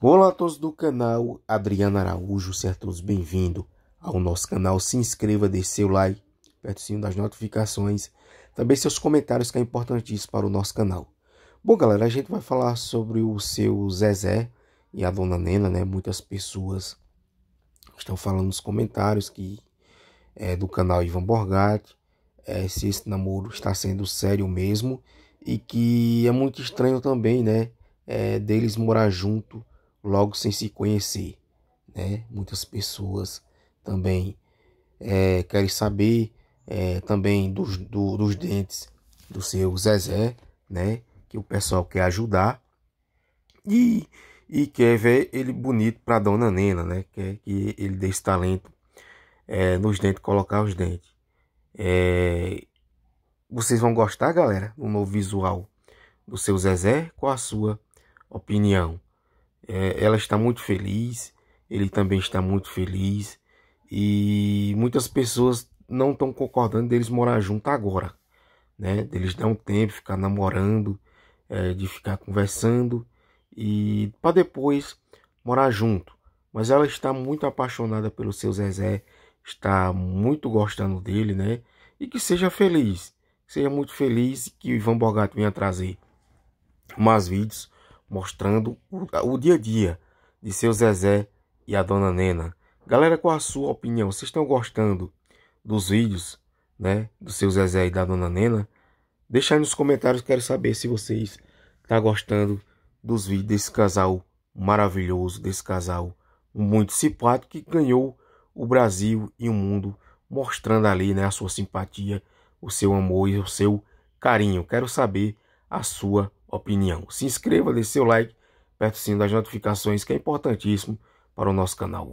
Olá a todos do canal Adriano Araújo, sejam todos bem-vindos ao nosso canal. Se inscreva, deixe seu like, aperte o sininho das notificações, também seus comentários que é importantíssimo para o nosso canal. Bom, galera, a gente vai falar sobre o seu Zezé e a dona Nena, né? Muitas pessoas estão falando nos comentários que é do canal Ivan Borgatti, é, se esse namoro está sendo sério mesmo e que é muito estranho também, né? É, deles morar junto logo sem se conhecer, né? Muitas pessoas também é, querem saber é, também dos, do, dos dentes do seu Zezé, né? Que o pessoal quer ajudar e, e quer ver ele bonito para Dona Nena, né? Quer que ele dê esse talento é, nos dentes, colocar os dentes. É, vocês vão gostar, galera, do novo visual do seu Zezé? Qual a sua opinião? É, ela está muito feliz, ele também está muito feliz e muitas pessoas não estão concordando deles morar junto agora, né? Deles dar um tempo, ficar namorando, é, de ficar conversando e para depois morar junto. Mas ela está muito apaixonada pelo seu Zezé, está muito gostando dele, né? E que seja feliz, seja muito feliz que o Ivan Borgato venha trazer mais vídeos mostrando o, o, dia a dia de seu Zezé e a dona Nena. Galera, qual a sua opinião? Vocês estão gostando dos vídeos, né, do seu Zezé e da dona Nena? Deixa aí nos comentários, quero saber se vocês estão tá gostando dos vídeos desse casal maravilhoso, desse casal muito simpático que ganhou o Brasil e o mundo, mostrando ali, né, a sua simpatia, o seu amor e o seu carinho. Quero saber a sua opinião opinião. Se inscreva, deixe seu like, aperte o sino das notificações, que é importantíssimo para o nosso canal.